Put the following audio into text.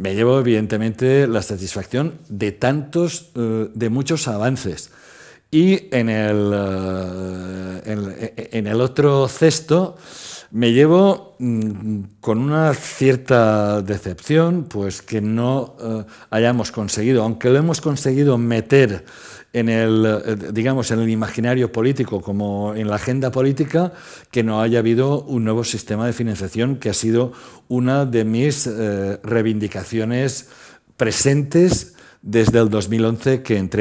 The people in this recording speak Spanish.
me llevo evidentemente la satisfacción de tantos, eh, de muchos avances. Y en el, eh, en, el otro cesto me llevo Mm, con una cierta decepción, pues que no eh, hayamos conseguido, aunque lo hemos conseguido meter en el, eh, digamos, en el imaginario político como en la agenda política, que no haya habido un nuevo sistema de financiación, que ha sido una de mis eh, reivindicaciones presentes desde el 2011 que entré.